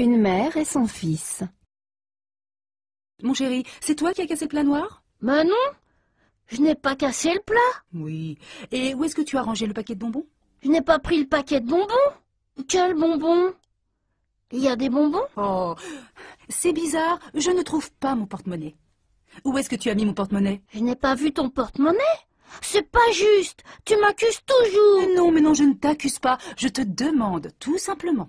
Une mère et son fils. Mon chéri, c'est toi qui as cassé le plat noir Ben non Je n'ai pas cassé le plat Oui. Et où est-ce que tu as rangé le paquet de bonbons Je n'ai pas pris le paquet de bonbons Quel bonbon Il y a des bonbons Oh C'est bizarre, je ne trouve pas mon porte-monnaie. Où est-ce que tu as mis mon porte-monnaie Je n'ai pas vu ton porte-monnaie c'est pas juste Tu m'accuses toujours Non, mais non, je ne t'accuse pas. Je te demande, tout simplement.